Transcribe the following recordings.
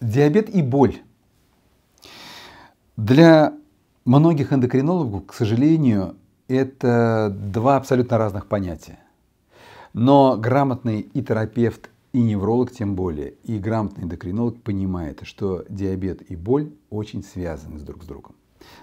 Диабет и боль. Для многих эндокринологов, к сожалению, это два абсолютно разных понятия. Но грамотный и терапевт, и невролог тем более, и грамотный эндокринолог понимает, что диабет и боль очень связаны с друг с другом.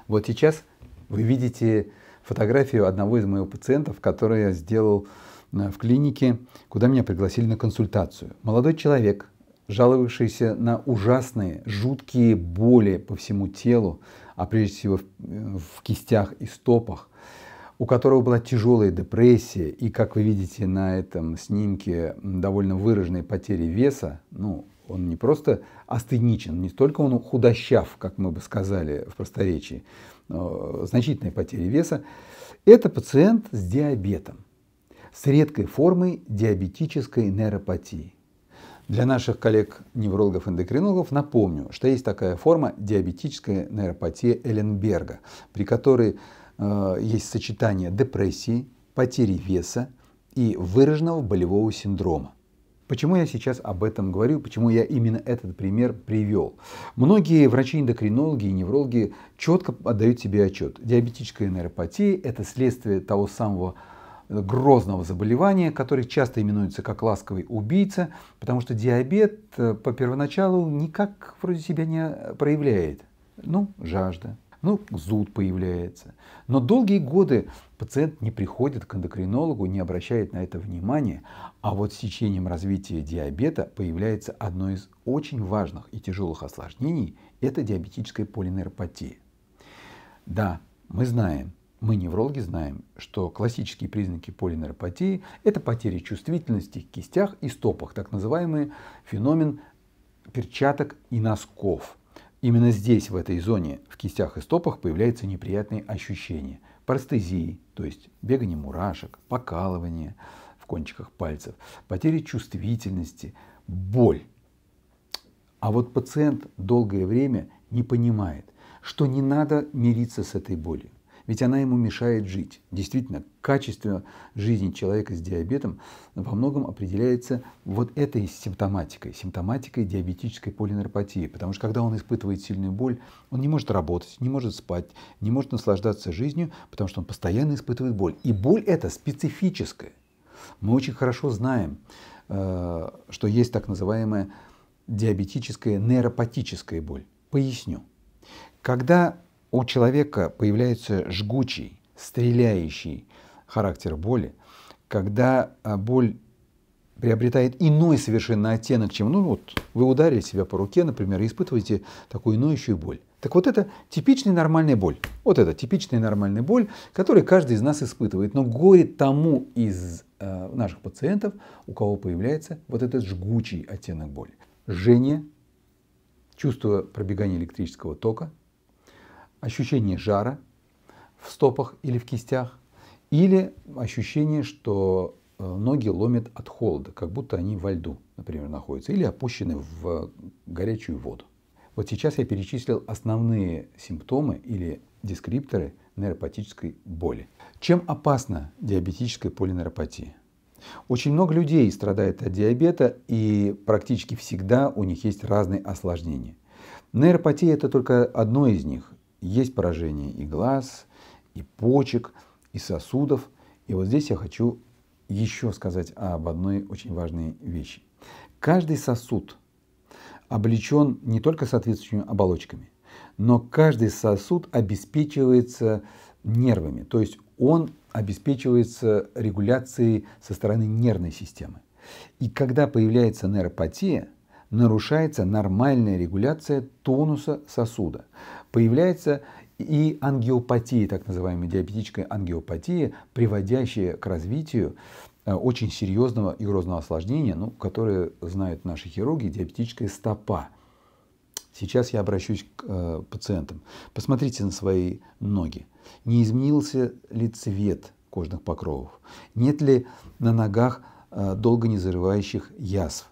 Вот сейчас вы видите фотографию одного из моих пациентов, который я сделал э, в клинике, куда меня пригласили на консультацию. Молодой человек, жаловавшийся на ужасные, жуткие боли по всему телу, а прежде всего в, э, в кистях и стопах, у которого была тяжелая депрессия и, как вы видите на этом снимке, довольно выраженные потери веса. Ну, он не просто астеничен, не только он худощав, как мы бы сказали в просторечии, значительные потери веса. Это пациент с диабетом, с редкой формой диабетической нейропатии. Для наших коллег-неврологов-эндокринологов напомню, что есть такая форма диабетическая нейропатия Эленберга, при которой э, есть сочетание депрессии, потери веса и выраженного болевого синдрома. Почему я сейчас об этом говорю, почему я именно этот пример привел? Многие врачи-эндокринологи и неврологи четко отдают себе отчет. Диабетическая нейропатия – это следствие того самого Э, грозного заболевания, который часто именуется как ласковый убийца, потому что диабет э, по первоначалу никак вроде себя не э, проявляет. Ну, жажда, ну, зуд появляется. Но долгие годы пациент не приходит к эндокринологу, не обращает на это внимания, а вот с течением развития диабета появляется одно из очень важных и тяжелых осложнений – это диабетическая полинейропатия. Да, мы знаем, мы, неврологи, знаем, что классические признаки полинеропатии – это потери чувствительности в кистях и стопах, так называемый феномен перчаток и носков. Именно здесь, в этой зоне, в кистях и стопах, появляются неприятные ощущения. Парстезии, то есть бегание мурашек, покалывание в кончиках пальцев, потери чувствительности, боль. А вот пациент долгое время не понимает, что не надо мириться с этой болью. Ведь она ему мешает жить. Действительно, качество жизни человека с диабетом во многом определяется вот этой симптоматикой, симптоматикой диабетической полинeuропатии. Потому что когда он испытывает сильную боль, он не может работать, не может спать, не может наслаждаться жизнью, потому что он постоянно испытывает боль. И боль эта специфическая. Мы очень хорошо знаем, э, что есть так называемая диабетическая нейропатическая боль. Поясню. Когда у человека появляется жгучий, стреляющий характер боли, когда а, боль приобретает иной совершенно оттенок, чем, ну вот, вы ударили себя по руке, например, и испытываете такую ноющую боль. Так вот это типичная нормальная боль. Вот это типичная нормальная боль, которую каждый из нас испытывает. Но горе тому из э, наших пациентов, у кого появляется вот этот жгучий оттенок боли. Жжение, чувство пробегания электрического тока – ощущение жара в стопах или в кистях, или ощущение, что э, ноги ломят от холода, как будто они во льду, например, находятся, или опущены в горячую воду. Вот сейчас я перечислил основные симптомы или дескрипторы нейропатической боли. Чем опасна диабетическая полинейропатия? Очень много людей страдает от диабета, и практически всегда у них есть разные осложнения. Нейропатия – это только одно из них есть поражение и глаз, и почек, и сосудов. И вот здесь я хочу еще сказать об одной очень важной вещи. Каждый сосуд облечен не только соответствующими оболочками, но каждый сосуд обеспечивается нервами, то есть он обеспечивается регуляцией со стороны нервной системы. И когда появляется нейропатия, нарушается нормальная регуляция тонуса сосуда появляется и ангиопатия, так называемая диабетическая ангиопатия, приводящая к развитию э, очень серьезного и грозного осложнения, ну, которое знают наши хирурги, диабетическая стопа. Сейчас я обращусь к э, пациентам. Посмотрите на свои ноги. Не изменился ли цвет кожных покровов? Нет ли на ногах э, долго не зарывающих язв?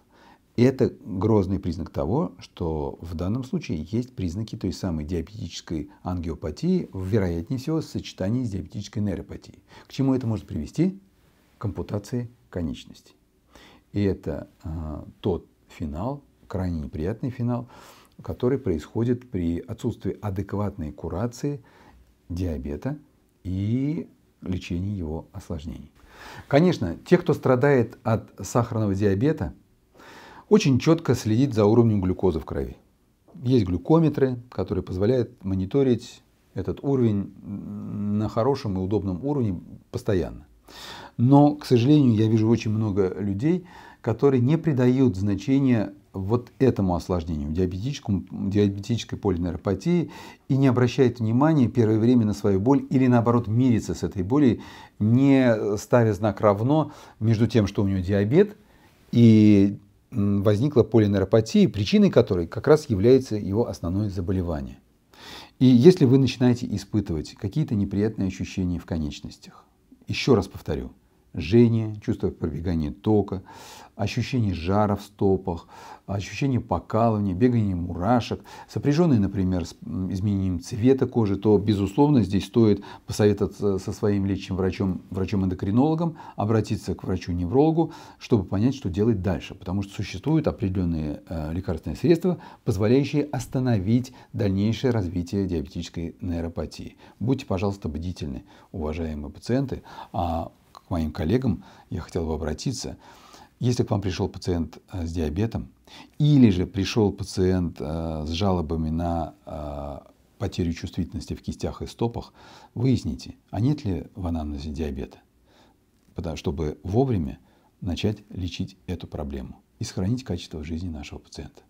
И это грозный признак того, что в данном случае есть признаки той самой диабетической ангиопатии, вероятнее всего, в сочетании с диабетической нейропатией. К чему это может привести? К ампутации конечностей. И это э, тот финал, крайне неприятный финал, который происходит при отсутствии адекватной курации диабета и лечении его осложнений. Конечно, те, кто страдает от сахарного диабета – очень четко следить за уровнем глюкозы в крови. Есть глюкометры, которые позволяют мониторить этот уровень на хорошем и удобном уровне постоянно. Но, к сожалению, я вижу очень много людей, которые не придают значения вот этому осложнению, диабетическому, диабетической полинейропатии, и не обращает внимания первое время на свою боль или наоборот мирится с этой болью, не ставя знак равно между тем, что у него диабет, и возникла полинейропатия, причиной которой как раз является его основное заболевание. И если вы начинаете испытывать какие-то неприятные ощущения в конечностях, еще раз повторю – жжение, чувство пробегания тока, ощущение жара в стопах, ощущение покалывания, бегание мурашек, сопряженные, например, с изменением цвета кожи, то, безусловно, здесь стоит посоветоваться со своим лечащим врачом, врачом-эндокринологом, обратиться к врачу-неврологу, чтобы понять, что делать дальше, потому что существуют определенные э, лекарственные средства, позволяющие остановить дальнейшее развитие диабетической нейропатии. Будьте, пожалуйста, бдительны, уважаемые пациенты, а к моим коллегам я хотел бы обратиться. Если к вам пришел пациент э, с диабетом, или же пришел пациент э, с жалобами на э, потерю чувствительности в кистях и стопах, выясните, а нет ли в анамнезе диабета, чтобы вовремя начать лечить эту проблему и сохранить качество жизни нашего пациента.